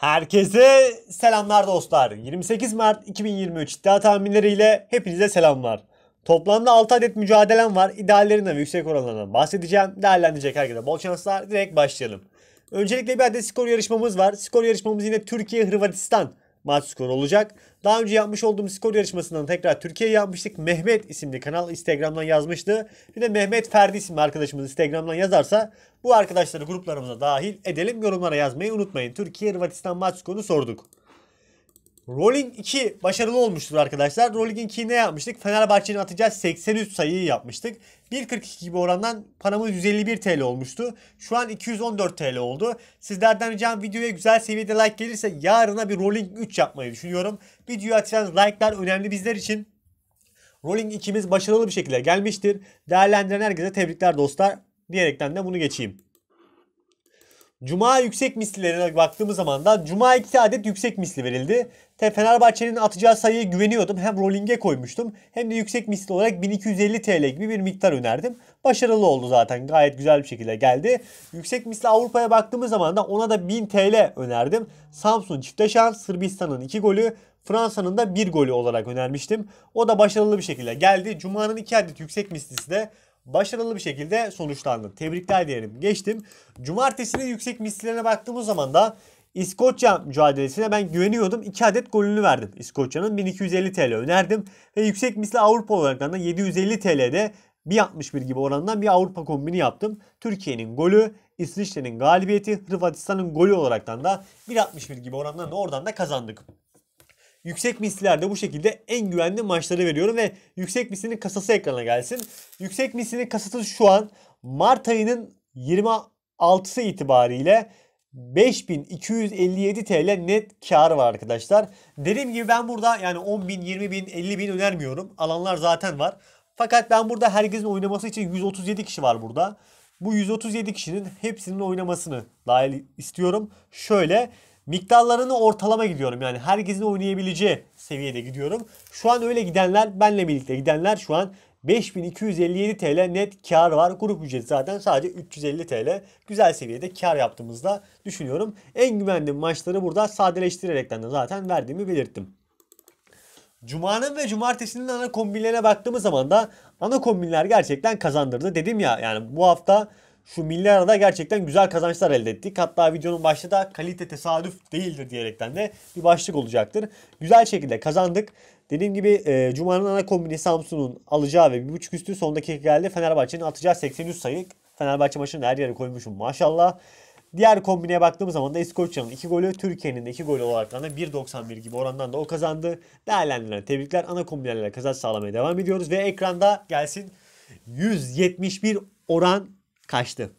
Herkese selamlar dostlar. 28 Mart 2023 iddia tahminleriyle hepinize selamlar. Toplamda 6 adet mücadelem var. İdeallerinden ve yüksek oranlarından bahsedeceğim. Değerlendirecek herkese bol şanslar. Direkt başlayalım. Öncelikle bir adet skor yarışmamız var. Skor yarışmamız yine Türkiye-Hırvatistan maç skoru olacak. Daha önce yapmış olduğum skor yarışmasından tekrar Türkiye yapmıştık. Mehmet isimli kanal Instagram'dan yazmıştı. Bir de Mehmet Ferdi isimli arkadaşımız Instagram'dan yazarsa bu arkadaşları gruplarımıza dahil edelim. Yorumlara yazmayı unutmayın. Türkiye Hırvatistan maç skorunu sorduk. Rolling 2 başarılı olmuştur arkadaşlar. Rolling 2'yi ne yapmıştık? Fenerbahçe'nin atacağı 83 sayıyı yapmıştık. 1.42 gibi orandan paramız 151 TL olmuştu. Şu an 214 TL oldu. Sizlerden ricam videoya güzel seviyede like gelirse yarına bir Rolling 3 yapmayı düşünüyorum. Videoya atılan like'lar önemli bizler için. Rolling 2'miz başarılı bir şekilde gelmiştir. Değerlendiren herkese tebrikler dostlar. Diyerekten de bunu geçeyim. Cuma yüksek mislilerine baktığımız zaman da Cuma 2 adet yüksek misli verildi. Te Fenerbahçe'nin atacağı sayıya güveniyordum. Hem rolling'e koymuştum hem de yüksek misli olarak 1250 TL gibi bir miktar önerdim. Başarılı oldu zaten gayet güzel bir şekilde geldi. Yüksek misli Avrupa'ya baktığımız zaman da ona da 1000 TL önerdim. Samsun çifte şans, Sırbistan'ın 2 golü, Fransa'nın da 1 golü olarak önermiştim. O da başarılı bir şekilde geldi. Cuma'nın 2 adet yüksek mislisi de başarılı bir şekilde sonuçlandı. Tebrikler diyelim. Geçtim. Cumartesinin yüksek mislilerine baktığımız zaman da İskoçya mücadelesine ben güveniyordum. 2 adet golünü verdim. İskoçya'nın 1250 TL önerdim. Ve yüksek misli Avrupa olarak da 750 TL'de bir 61 gibi oranından bir Avrupa kombini yaptım. Türkiye'nin golü, İsviçre'nin galibiyeti, Hırvatistan'ın golü olaraktan da 1.61 gibi oranından da oradan da kazandık. Yüksek mislerde bu şekilde en güvenli maçları veriyorum ve yüksek mislinin kasası ekrana gelsin. Yüksek mislinin kasası şu an Mart ayının 26'sı itibariyle 5257 TL net kar var arkadaşlar. Dediğim gibi ben burada yani 10.000-20.000-50.000 önermiyorum. Alanlar zaten var. Fakat ben burada herkesin oynaması için 137 kişi var burada. Bu 137 kişinin hepsinin oynamasını dahil istiyorum. Şöyle Miktarlarını ortalama gidiyorum. Yani herkesin oynayabileceği seviyede gidiyorum. Şu an öyle gidenler, benle birlikte gidenler şu an 5257 TL net kar var. Grup ücreti zaten sadece 350 TL. Güzel seviyede kar yaptığımızda düşünüyorum. En güvendiğim maçları burada sadeleştirerekten de zaten verdiğimi belirttim. Cuma'nın ve cumartesinin ana kombinlerine baktığımız zaman da ana kombinler gerçekten kazandırdı. Dedim ya yani bu hafta şu milli arada gerçekten güzel kazançlar elde ettik. Hatta videonun başta da kalite tesadüf değildir diyerekten de bir başlık olacaktır. Güzel şekilde kazandık. Dediğim gibi e, Cuma'nın ana kombini Samsun'un alacağı ve 1.5 üstü son dakika geldi. Fenerbahçe'nin atacağı 83 sayı. Fenerbahçe maçını her yere koymuşum maşallah. Diğer kombineye baktığımız zaman da İskoçya'nın 2 golü, Türkiye'nin de 2 golü olarak da 1.91 gibi orandan da o kazandı. Değerlendirilen tebrikler. Ana kombinelerle kazanç sağlamaya devam ediyoruz ve ekranda gelsin 171 oran kaçtı.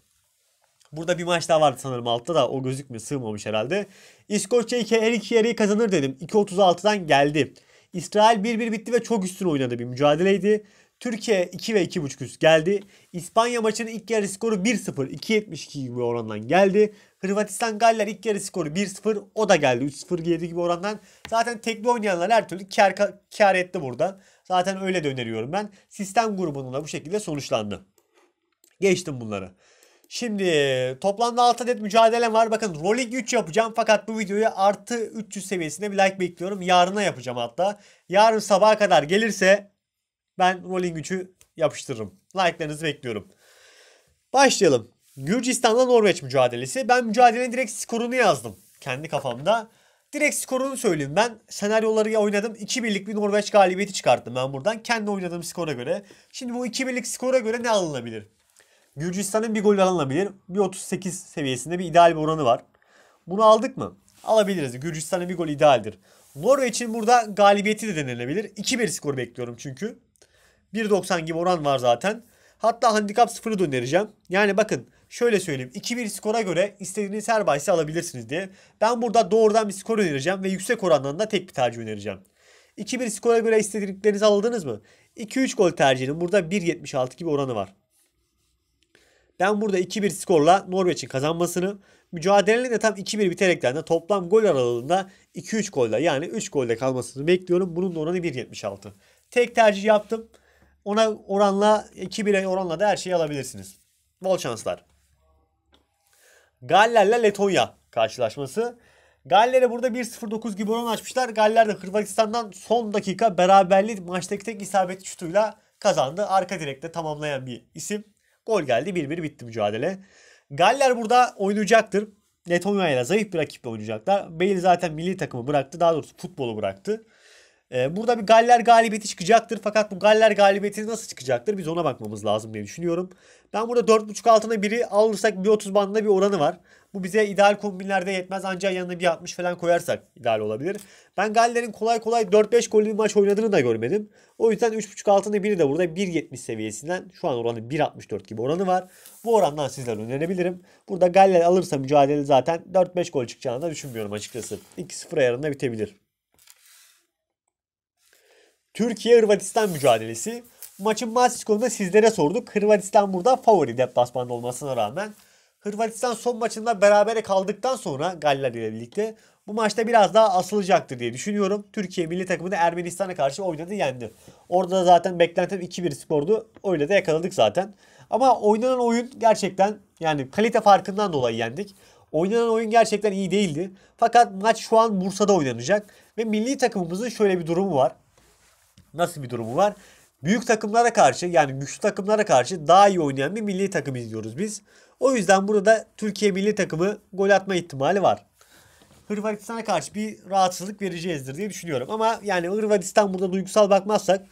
Burada bir maç daha vardı sanırım altta da o gözükmüyor sığmamış herhalde. İskoçya iki her iki yarıyı kazanır dedim. 2.36'dan geldi. İsrail 1-1 bitti ve çok üstün oynadı bir mücadeleydi. Türkiye 2 ve 2.5 üst geldi. İspanya maçının ilk yarı skoru 1-0 2.72 gibi orandan geldi. Hırvatistan Galler ilk yarı skoru 1-0 o da geldi 3-0 7 gibi orandan. Zaten tekli oynayanlar her türlü kar, kar etti burada. Zaten öyle de öneriyorum ben. Sistem grubunun da bu şekilde sonuçlandı. Geçtim bunları. Şimdi toplamda 6 adet mücadelem var. Bakın rolling 3 yapacağım fakat bu videoyu artı 300 seviyesinde bir like bekliyorum. Yarına yapacağım hatta. Yarın sabaha kadar gelirse ben rolling 3'ü yapıştırırım. Like'larınızı bekliyorum. Başlayalım. Gürcistan'la Norveç mücadelesi. Ben mücadelenin direkt skorunu yazdım kendi kafamda. Direkt skorunu söyleyeyim ben. Senaryoları oynadım. 2 birlik bir Norveç galibiyeti çıkarttım ben buradan. Kendi oynadığım skora göre. Şimdi bu 2 birlik skora göre ne alınabilir? Gürcistan'ın bir gol alınabilir. 38 seviyesinde bir ideal bir oranı var. Bunu aldık mı? Alabiliriz. Gürcistan'ın bir gol idealdir. Norveç'in burada galibiyeti de denilebilir. 2-1 skor bekliyorum çünkü. 1.90 gibi oran var zaten. Hatta handikap 0'ı da önereceğim. Yani bakın şöyle söyleyeyim. 2-1 skora göre istediğiniz her bahsi alabilirsiniz diye. Ben burada doğrudan bir skor önereceğim ve yüksek orandan da tek bir tercih önereceğim. 2-1 skora göre istediklerinizi aldınız mı? 2-3 gol tercihinin burada 1.76 gibi oranı var. Ben burada 2-1 skorla Norveç'in kazanmasını mücadelenin de tam 2-1 biterekten de toplam gol aralığında 2-3 golde yani 3 golde kalmasını bekliyorum. Bunun da oranı 1.76. Tek tercih yaptım. Ona oranla 2-1'e oranla da her şeyi alabilirsiniz. Bol şanslar. Galler'le Letonya karşılaşması. Galler'e burada 1-0-9 gibi oran açmışlar. Galler de Hırvatistan'dan son dakika beraberliği maçtaki tek isabetli şutuyla kazandı. Arka direkte tamamlayan bir isim. Gol geldi 1-1 bitti mücadele. Galler burada oynayacaktır. Letonya ile zayıf bir rakiple oynayacaklar. Bale zaten milli takımı bıraktı. Daha doğrusu futbolu bıraktı. Ee, burada bir Galler galibiyeti çıkacaktır. Fakat bu Galler galibiyeti nasıl çıkacaktır? Biz ona bakmamız lazım diye düşünüyorum. Ben burada 4.5 altına biri alırsak 1.30 bandında bir oranı var. Bu bize ideal kombinlerde yetmez ancak yanına bir 60 falan koyarsak ideal olabilir. Ben Galler'in kolay kolay 4-5 gollü bir maç oynadığını da görmedim. O yüzden 3.5 altında biri de burada 1.70 seviyesinden şu an oranı 1.64 gibi oranı var. Bu orandan sizler önerebilirim. Burada Galler alırsa mücadele zaten 4-5 gol çıkacağını da düşünmüyorum açıkçası. 2-0 ayarında bitebilir. Türkiye-Hırvatistan mücadelesi. Maçın maç skorunu sizlere sorduk. Hırvatistan burada favori deplasmanda olmasına rağmen Hırvatistan son maçında berabere kaldıktan sonra Galler ile birlikte bu maçta biraz daha asılacaktır diye düşünüyorum. Türkiye milli takımı da Ermenistan'a karşı oynadı yendi. Orada da zaten beklentim 2-1 skordu. Öyle de yakaladık zaten. Ama oynanan oyun gerçekten yani kalite farkından dolayı yendik. Oynanan oyun gerçekten iyi değildi. Fakat maç şu an Bursa'da oynanacak. Ve milli takımımızın şöyle bir durumu var. Nasıl bir durumu var? büyük takımlara karşı yani güçlü takımlara karşı daha iyi oynayan bir milli takım izliyoruz biz. O yüzden burada Türkiye milli takımı gol atma ihtimali var. Hırvatistan'a karşı bir rahatsızlık vereceğizdir diye düşünüyorum. Ama yani Hırvatistan burada duygusal bakmazsak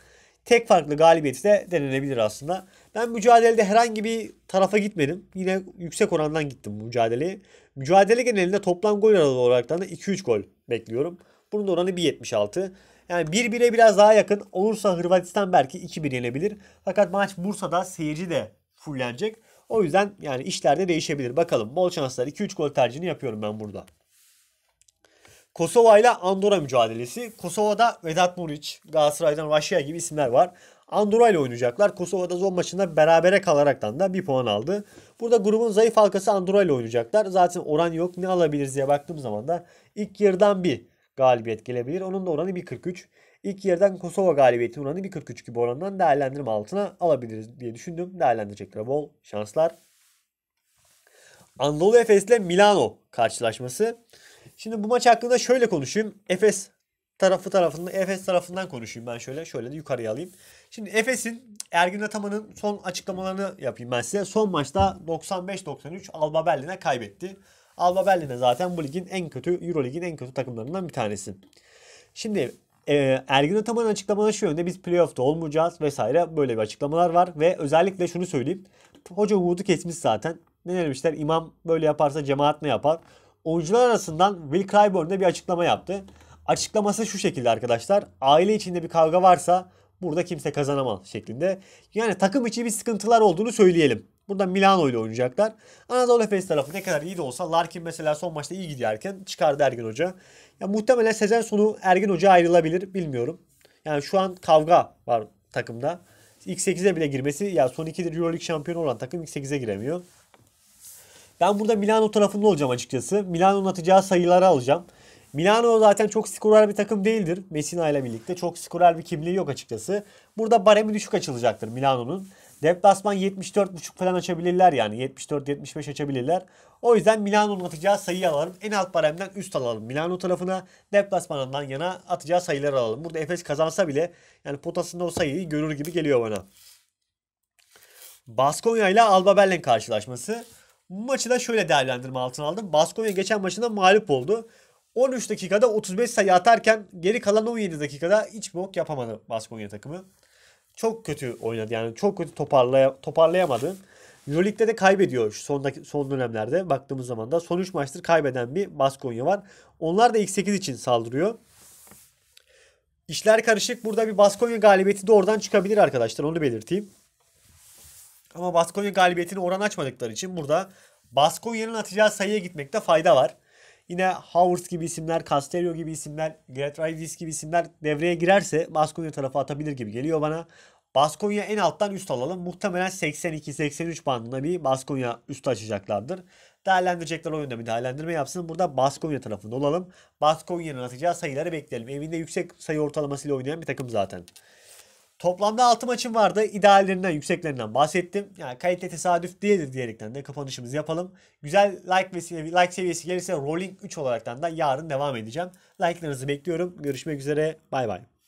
tek farklı galibiyeti de denenebilir aslında. Ben mücadelede herhangi bir tarafa gitmedim. Yine yüksek orandan gittim bu mücadeleye. Mücadele genelinde toplam gol aralığı olarak da 2-3 gol bekliyorum. Bunun oranı 1.76. Yani 1-1'e biraz daha yakın olursa Hırvatistan belki 2-1 yenebilir. Fakat maç Bursa'da seyirci de fullenecek. O yüzden yani işlerde değişebilir. Bakalım bol şanslar 2-3 gol tercihini yapıyorum ben burada. Kosova ile Andorra mücadelesi. Kosova'da Vedat Muriç, Galatasaray'dan Raşia gibi isimler var. Andorra ile oynayacaklar. Kosova'da zon maçında berabere kalaraktan da bir puan aldı. Burada grubun zayıf halkası Andorra ile oynayacaklar. Zaten oran yok ne alabiliriz diye baktığım zaman da ilk yarıdan bir galibiyet gelebilir. Onun da oranı 1.43. İlk yerden Kosova galibiyetinin oranı 1.43 gibi orandan değerlendirme altına alabiliriz diye düşündüm. Değerlendirecekler bol şanslar. Anadolu Efes ile Milano karşılaşması. Şimdi bu maç hakkında şöyle konuşayım. Efes tarafı tarafından Efes tarafından konuşayım ben şöyle şöyle de yukarıya alayım. Şimdi Efes'in Ergin Ataman'ın son açıklamalarını yapayım ben size. Son maçta 95-93 Alba Berlin'e kaybetti. Alba Berlin de zaten bu ligin en kötü, Euro ligin en kötü takımlarından bir tanesi. Şimdi e, Ergin Ataman'ın açıklamaları şu yönde biz playoff'ta olmayacağız vesaire böyle bir açıklamalar var. Ve özellikle şunu söyleyeyim. Hoca umudu kesmiş zaten. Ne demişler İmam böyle yaparsa cemaat ne yapar? Oyuncular arasından Will Clyburn de bir açıklama yaptı. Açıklaması şu şekilde arkadaşlar. Aile içinde bir kavga varsa burada kimse kazanamaz şeklinde. Yani takım içi bir sıkıntılar olduğunu söyleyelim. Burada Milano ile oynayacaklar. Anadolu Efes tarafı ne kadar iyi de olsa Larkin mesela son maçta iyi gidiyorken çıkardı Ergin Hoca. Ya muhtemelen sezon sonu Ergin Hoca ayrılabilir bilmiyorum. Yani şu an kavga var takımda. İlk 8'e bile girmesi ya son 2'dir Euroleague şampiyonu olan takım ilk 8'e giremiyor. Ben burada Milano tarafında olacağım açıkçası. Milano'nun atacağı sayıları alacağım. Milano zaten çok skorer bir takım değildir. Messina ile birlikte çok skorer bir kimliği yok açıkçası. Burada baremi düşük açılacaktır Milano'nun. Deplasman 74.5 falan açabilirler yani. 74-75 açabilirler. O yüzden Milano'nun atacağı sayıyı alalım. En alt baremden üst alalım. Milano tarafına deplasmanından yana atacağı sayıları alalım. Burada Efes kazansa bile yani potasında o sayıyı görür gibi geliyor bana. Baskonya ile Alba Berlin karşılaşması. Bu maçı da şöyle değerlendirme altına aldım. Baskonya geçen maçında mağlup oldu. 13 dakikada 35 sayı atarken geri kalan 17 dakikada hiç bok yapamadı Baskonya takımı çok kötü oynadı. Yani çok kötü toparlaya, toparlayamadı. Euroleague'de de kaybediyor şu sondaki, son dönemlerde baktığımız zaman da. Son 3 maçtır kaybeden bir Baskonya var. Onlar da ilk 8 için saldırıyor. İşler karışık. Burada bir Baskonya galibiyeti de oradan çıkabilir arkadaşlar. Onu belirteyim. Ama Baskonya galibiyetini oran açmadıkları için burada Baskonya'nın atacağı sayıya gitmekte fayda var. Yine Howard gibi isimler, Casterio gibi isimler, Gretridis gibi isimler devreye girerse Baskonya tarafı atabilir gibi geliyor bana. Baskonya en alttan üst alalım. Muhtemelen 82-83 bandında bir Baskonya üst açacaklardır. Değerlendirecekler oyunda bir değerlendirme yapsın. Burada Baskonya tarafında olalım. Baskonya'nın atacağı sayıları bekleyelim. Evinde yüksek sayı ortalamasıyla oynayan bir takım zaten. Toplamda 6 maçım vardı. İdeallerinden, yükseklerinden bahsettim. Yani kalite tesadüf değildir diyerekten de kapanışımızı yapalım. Güzel like, ve, like seviyesi gelirse Rolling 3 olaraktan da yarın devam edeceğim. Like'larınızı bekliyorum. Görüşmek üzere. Bay bay.